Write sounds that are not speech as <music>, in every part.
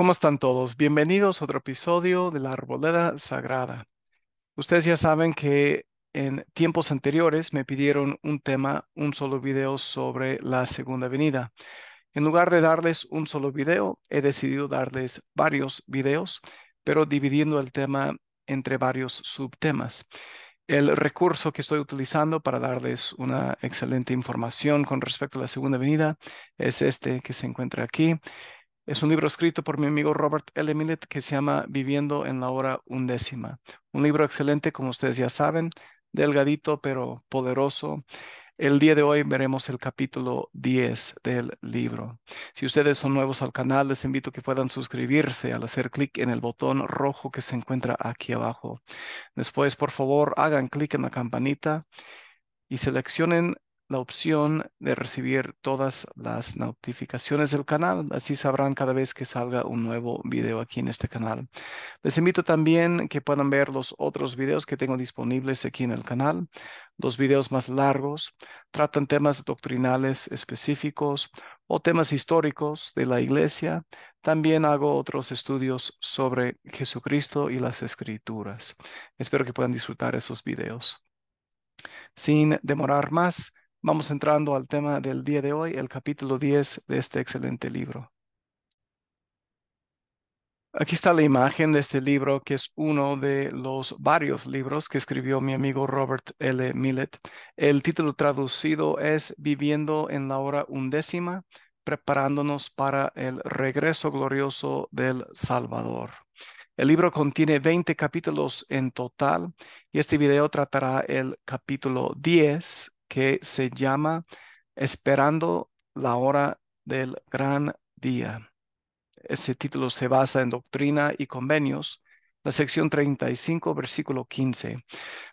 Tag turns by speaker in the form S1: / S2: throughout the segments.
S1: ¿Cómo están todos? Bienvenidos a otro episodio de la Arboleda Sagrada. Ustedes ya saben que en tiempos anteriores me pidieron un tema, un solo video sobre la Segunda Avenida. En lugar de darles un solo video, he decidido darles varios videos, pero dividiendo el tema entre varios subtemas. El recurso que estoy utilizando para darles una excelente información con respecto a la Segunda Avenida es este que se encuentra aquí. Es un libro escrito por mi amigo Robert L. Millet que se llama Viviendo en la hora undécima. Un libro excelente, como ustedes ya saben, delgadito pero poderoso. El día de hoy veremos el capítulo 10 del libro. Si ustedes son nuevos al canal, les invito a que puedan suscribirse al hacer clic en el botón rojo que se encuentra aquí abajo. Después, por favor, hagan clic en la campanita y seleccionen la opción de recibir todas las notificaciones del canal. Así sabrán cada vez que salga un nuevo video aquí en este canal. Les invito también que puedan ver los otros videos que tengo disponibles aquí en el canal. Los videos más largos tratan temas doctrinales específicos o temas históricos de la iglesia. También hago otros estudios sobre Jesucristo y las escrituras. Espero que puedan disfrutar esos videos. Sin demorar más, Vamos entrando al tema del día de hoy, el capítulo 10 de este excelente libro. Aquí está la imagen de este libro, que es uno de los varios libros que escribió mi amigo Robert L. Millet. El título traducido es Viviendo en la hora undécima, preparándonos para el regreso glorioso del Salvador. El libro contiene 20 capítulos en total y este video tratará el capítulo 10 que se llama Esperando la hora del gran día. Ese título se basa en doctrina y convenios, la sección 35, versículo 15.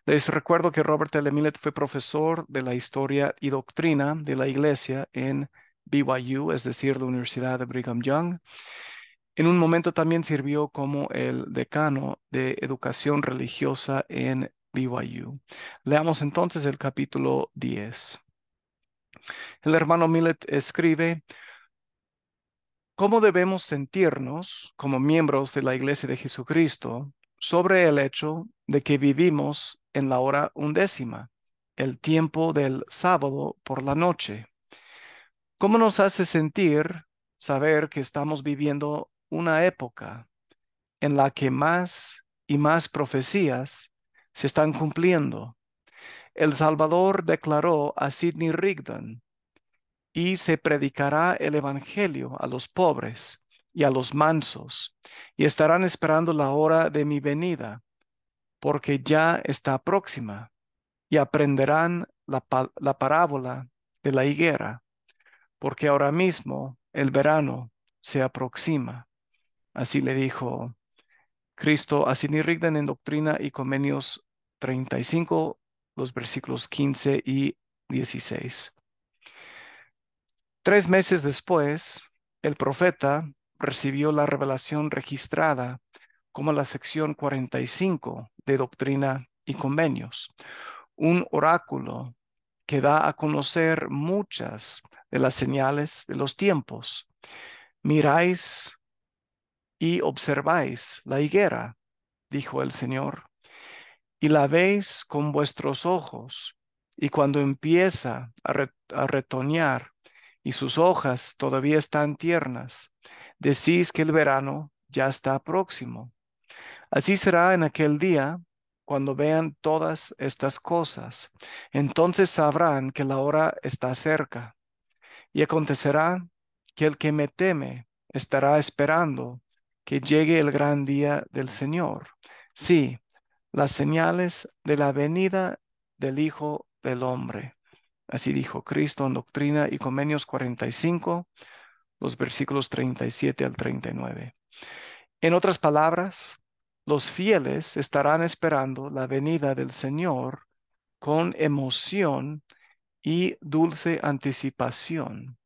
S1: Les recuerdo que Robert L. Millet fue profesor de la historia y doctrina de la iglesia en BYU, es decir, la Universidad de Brigham Young. En un momento también sirvió como el decano de educación religiosa en BYU. Leamos entonces el capítulo 10. El hermano Millet escribe, ¿cómo debemos sentirnos como miembros de la Iglesia de Jesucristo sobre el hecho de que vivimos en la hora undécima, el tiempo del sábado por la noche? ¿Cómo nos hace sentir saber que estamos viviendo una época en la que más y más profecías se están cumpliendo. El Salvador declaró a Sidney Rigdon, y se predicará el Evangelio a los pobres y a los mansos, y estarán esperando la hora de mi venida, porque ya está próxima, y aprenderán la, parábola de la higuera, porque ahora mismo el verano se aproxima. Así le dijo Cristo a Sidney Rigdon en Doctrina y Convenios 35, los versículos 15 y 16. Tres meses después, el profeta recibió la revelación registrada como la sección 45 de Doctrina y Convenios, un oráculo que da a conocer muchas de las señales de los tiempos. Miráis y observáis la higuera, dijo el Señor, y la veis con vuestros ojos, y cuando empieza a, a retoñar y sus hojas todavía están tiernas, decís que el verano ya está próximo. Así será en aquel día cuando vean todas estas cosas. Entonces sabrán que la hora está cerca. Y acontecerá que el que me teme estará esperando que llegue el gran día del Señor. Sí, las señales de la venida del Hijo del Hombre. Así dijo Cristo en Doctrina y Convenios 45, los versículos 37 al 39. En otras palabras, los fieles estarán esperando la venida del Señor con emoción y dulce anticipación.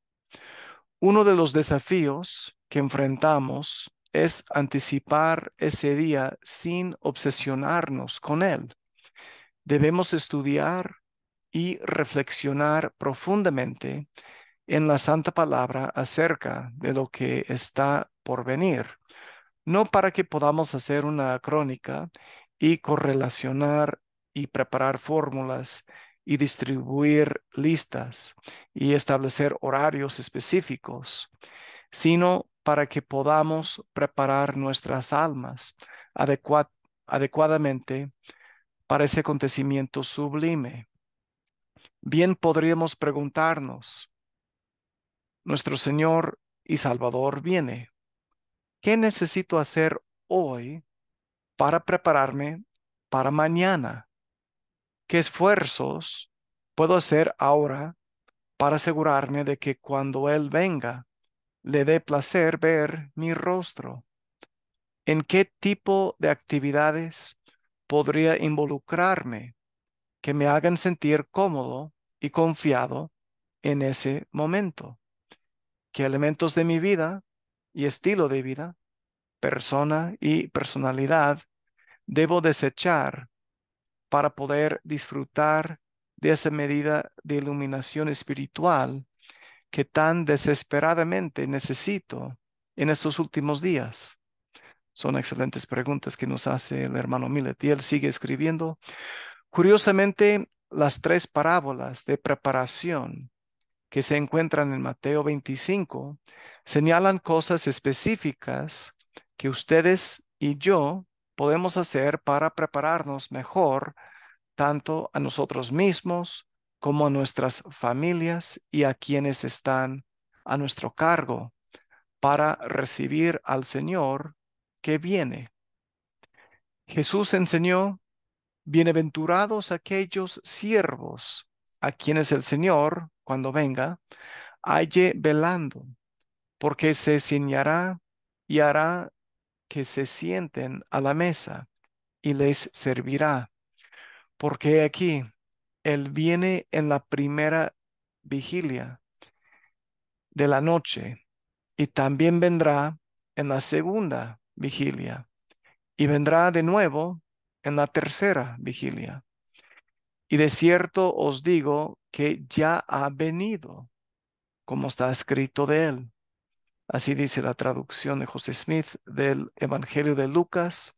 S1: Uno de los desafíos que enfrentamos es anticipar ese día sin obsesionarnos con él. Debemos estudiar y reflexionar profundamente en la santa palabra acerca de lo que está por venir, no para que podamos hacer una crónica y correlacionar y preparar fórmulas y distribuir listas y establecer horarios específicos, sino para que podamos preparar nuestras almas adecuadamente para ese acontecimiento sublime. Bien podríamos preguntarnos, nuestro Señor y Salvador viene. ¿Qué necesito hacer hoy para prepararme para mañana? ¿Qué esfuerzos puedo hacer ahora para asegurarme de que cuando Él venga le dé placer ver mi rostro. ¿En qué tipo de actividades podría involucrarme que me hagan sentir cómodo y confiado en ese momento? ¿Qué elementos de mi vida y estilo de vida, persona y personalidad debo desechar para poder disfrutar de esa medida de iluminación espiritual que tan desesperadamente necesito en estos últimos días? Son excelentes preguntas que nos hace el hermano Millet y él sigue escribiendo. Curiosamente, las tres parábolas de preparación que se encuentran en Mateo 25 señalan cosas específicas que ustedes y yo podemos hacer para prepararnos mejor tanto a nosotros mismos como a nuestras familias y a quienes están a nuestro cargo para recibir al Señor que viene. Jesús enseñó, bienaventurados aquellos siervos a quienes el Señor, cuando venga, halle velando, porque se enseñará y hará que se sienten a la mesa y les servirá. Porque aquí él viene en la primera vigilia de la noche y también vendrá en la segunda vigilia y vendrá de nuevo en la tercera vigilia. Y de cierto os digo que ya ha venido, como está escrito de él. Así dice la traducción de José Smith del Evangelio de Lucas,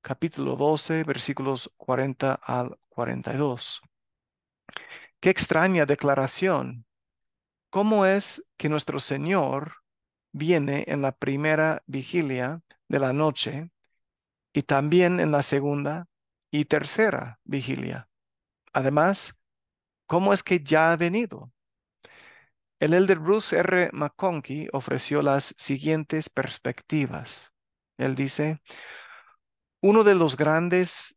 S1: capítulo 12, versículos 40 al 42. Qué extraña declaración. ¿Cómo es que nuestro Señor viene en la primera vigilia de la noche y también en la segunda y tercera vigilia? Además, ¿cómo es que ya ha venido? El elder Bruce R. McConkie ofreció las siguientes perspectivas. Él dice, uno de los grandes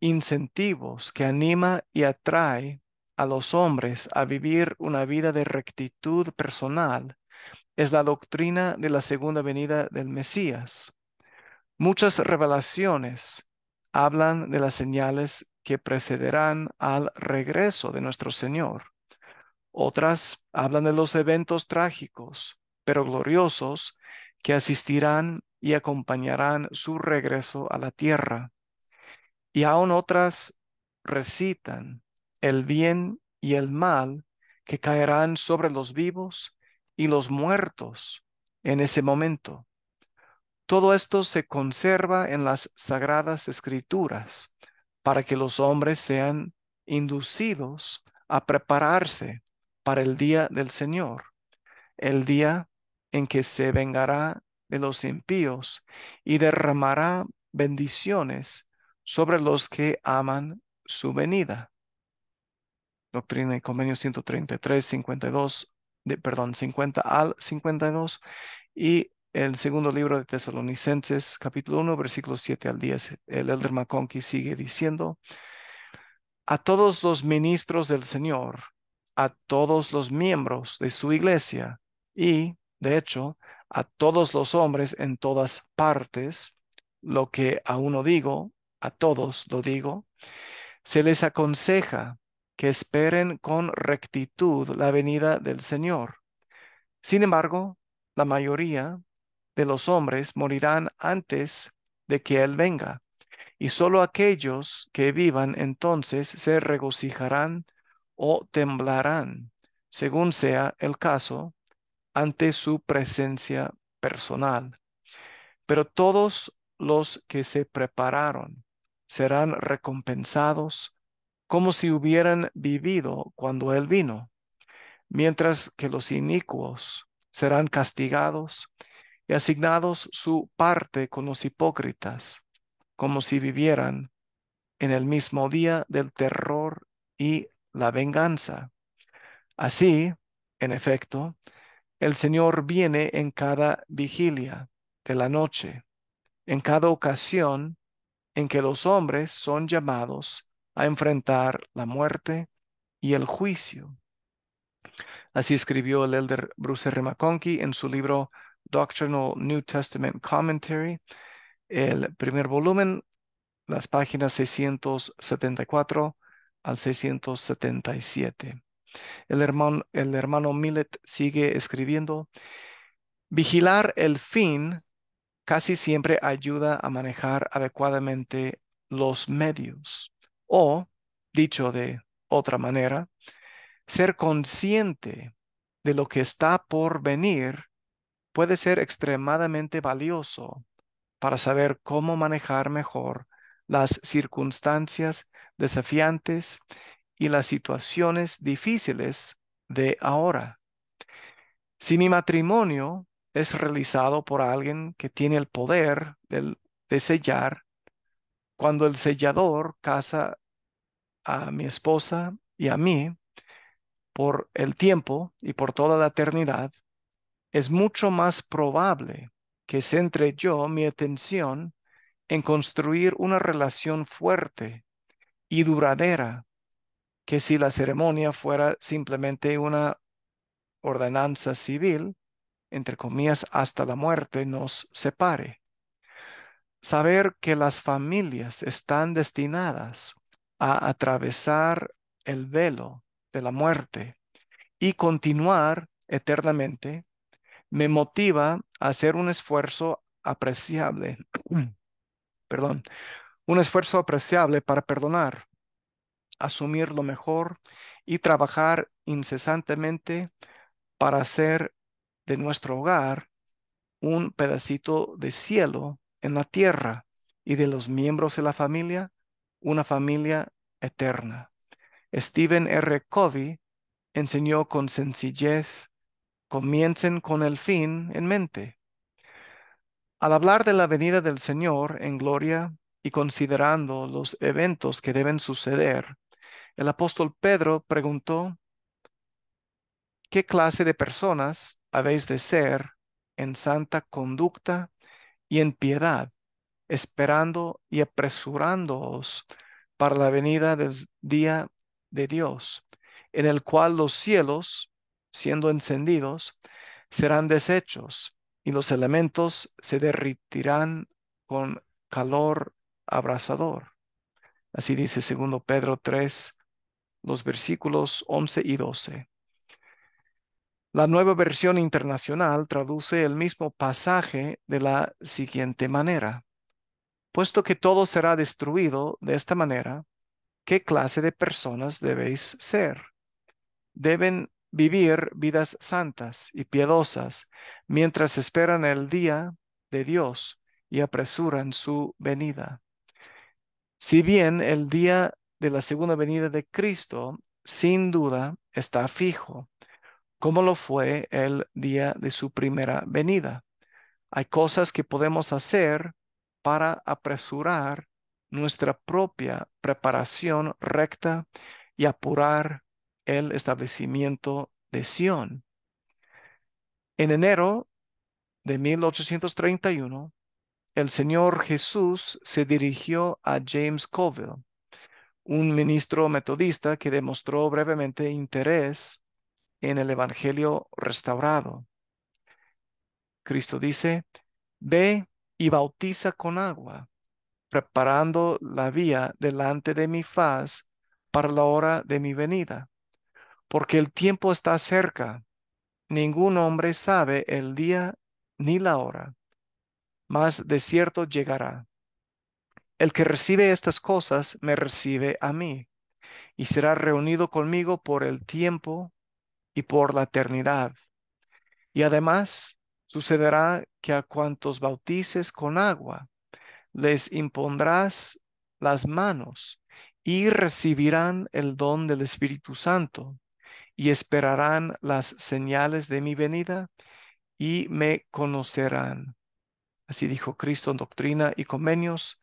S1: incentivos que anima y atrae a los hombres a vivir una vida de rectitud personal es la doctrina de la segunda venida del Mesías. Muchas revelaciones hablan de las señales que precederán al regreso de nuestro Señor. Otras hablan de los eventos trágicos, pero gloriosos, que asistirán y acompañarán su regreso a la tierra y aún otras recitan el bien y el mal que caerán sobre los vivos y los muertos en ese momento. Todo esto se conserva en las sagradas escrituras para que los hombres sean inducidos a prepararse para el día del Señor, el día en que se vengará de los impíos y derramará bendiciones sobre los que aman su venida. Doctrina y Convenio 133, 52, de, perdón, 50 al 52 y el segundo libro de Tesalonicenses, capítulo 1, versículos 7 al 10. El Elder McConkie sigue diciendo, a todos los ministros del Señor, a todos los miembros de su iglesia y, de hecho, a todos los hombres en todas partes, lo que a uno digo, a todos lo digo, se les aconseja que esperen con rectitud la venida del Señor. Sin embargo, la mayoría de los hombres morirán antes de que Él venga, y solo aquellos que vivan entonces se regocijarán o temblarán, según sea el caso, ante su presencia personal. Pero todos los que se prepararon serán recompensados como si hubieran vivido cuando Él vino, mientras que los inicuos serán castigados y asignados su parte con los hipócritas, como si vivieran en el mismo día del terror y la venganza. Así, en efecto, el Señor viene en cada vigilia de la noche, en cada ocasión en que los hombres son llamados a enfrentar la muerte y el juicio. Así escribió el elder Bruce R. McConkie en su libro Doctrinal New Testament Commentary, el primer volumen, las páginas 674 al 677. El hermano, el hermano Millet sigue escribiendo, vigilar el fin casi siempre ayuda a manejar adecuadamente los medios. O, dicho de otra manera, ser consciente de lo que está por venir puede ser extremadamente valioso para saber cómo manejar mejor las circunstancias desafiantes y las situaciones difíciles de ahora. Si mi matrimonio es realizado por alguien que tiene el poder de, sellar. Cuando el sellador casa a mi esposa y a mí por el tiempo y por toda la eternidad, es mucho más probable que centre yo mi atención en construir una relación fuerte y duradera que si la ceremonia fuera simplemente una ordenanza civil entre comillas, hasta la muerte nos separe. Saber que las familias están destinadas a atravesar el velo de la muerte y continuar eternamente me motiva a hacer un esfuerzo apreciable, <clears throat> perdón, un esfuerzo apreciable para perdonar, asumir lo mejor y trabajar incesantemente para hacer de nuestro hogar un pedacito de cielo en la tierra y de los miembros de la familia una familia eterna. Stephen R. Covey enseñó con sencillez, comiencen con el fin en mente. Al hablar de la venida del Señor en gloria y considerando los eventos que deben suceder, el apóstol Pedro preguntó ¿Qué clase de personas habéis de ser en santa conducta y en piedad, esperando y apresurándoos para la venida del día de Dios, en el cual los cielos, siendo encendidos, serán deshechos y los elementos se derritirán con calor abrasador. Así dice segundo Pedro 3, los versículos 11 y 12. La nueva versión internacional traduce el mismo pasaje de la siguiente manera. Puesto que todo será destruido de esta manera, ¿qué clase de personas debéis ser? Deben vivir vidas santas y piadosas mientras esperan el día de Dios y apresuran su venida. Si bien el día de la segunda venida de Cristo sin duda está fijo, como lo fue el día de su primera venida. Hay cosas que podemos hacer para apresurar nuestra propia preparación recta y apurar el establecimiento de Sion. En enero de 1831, el Señor Jesús se dirigió a James Colville, un ministro metodista que demostró brevemente interés en el Evangelio restaurado. Cristo dice, ve y bautiza con agua, preparando la vía delante de mi faz para la hora de mi venida, porque el tiempo está cerca. Ningún hombre sabe el día ni la hora, mas de cierto llegará. El que recibe estas cosas me recibe a mí, y será reunido conmigo por el tiempo por la eternidad. Y además sucederá que a cuantos bautices con agua, les impondrás las manos y recibirán el don del Espíritu Santo y esperarán las señales de mi venida y me conocerán. Así dijo Cristo en Doctrina y Convenios,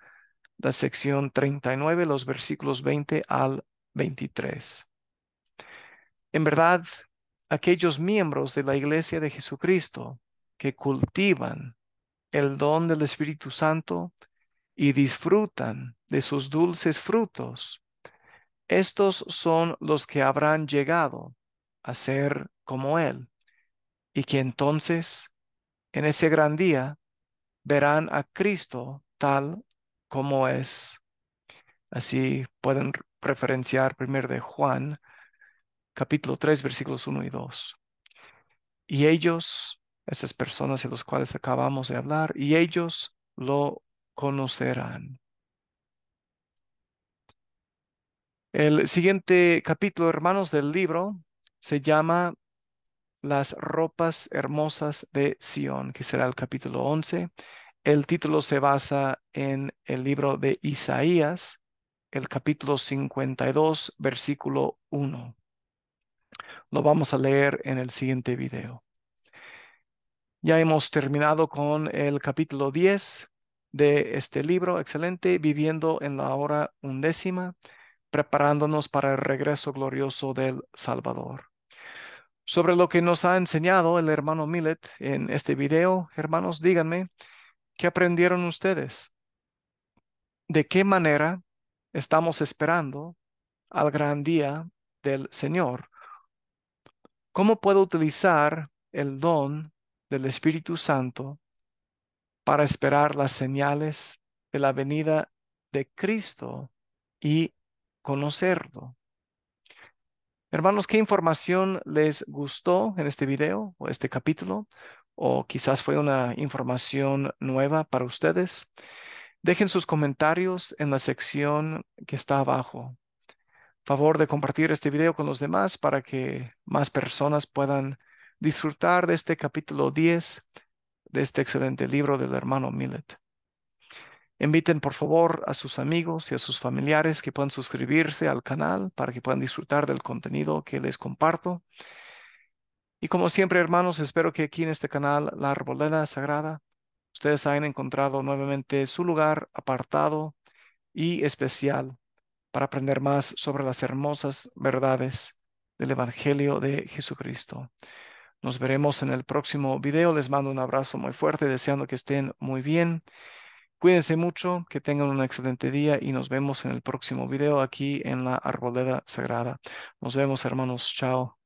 S1: la sección 39, los versículos 20 al 23. En verdad, aquellos miembros de la Iglesia de Jesucristo que cultivan el don del Espíritu Santo y disfrutan de sus dulces frutos. Estos son los que habrán llegado a ser como Él y que entonces, en ese gran día, verán a Cristo tal como es. Así pueden referenciar primero de Juan capítulo 3, versículos 1 y 2. Y ellos, esas personas de las cuales acabamos de hablar, y ellos lo conocerán. El siguiente capítulo, hermanos, del libro se llama Las ropas hermosas de Sión, que será el capítulo 11. El título se basa en el libro de Isaías, el capítulo 52, versículo 1 lo vamos a leer en el siguiente video. Ya hemos terminado con el capítulo 10 de este libro excelente, Viviendo en la hora undécima, preparándonos para el regreso glorioso del Salvador. Sobre lo que nos ha enseñado el hermano Millet en este video, hermanos, díganme, ¿qué aprendieron ustedes? ¿De qué manera estamos esperando al gran día del Señor? ¿Cómo puedo utilizar el don del Espíritu Santo para esperar las señales de la venida de Cristo y conocerlo? Hermanos, ¿qué información les gustó en este video o este capítulo? O quizás fue una información nueva para ustedes. Dejen sus comentarios en la sección que está abajo favor de compartir este video con los demás para que más personas puedan disfrutar de este capítulo 10 de este excelente libro del hermano Millet. Inviten por favor a sus amigos y a sus familiares que puedan suscribirse al canal para que puedan disfrutar del contenido que les comparto. Y como siempre, hermanos, espero que aquí en este canal, La Arboleda Sagrada, ustedes hayan encontrado nuevamente su lugar apartado y especial para aprender más sobre las hermosas verdades del Evangelio de Jesucristo. Nos veremos en el próximo video. Les mando un abrazo muy fuerte, deseando que estén muy bien. Cuídense mucho, que tengan un excelente día y nos vemos en el próximo video aquí en la Arboleda Sagrada. Nos vemos, hermanos. Chao.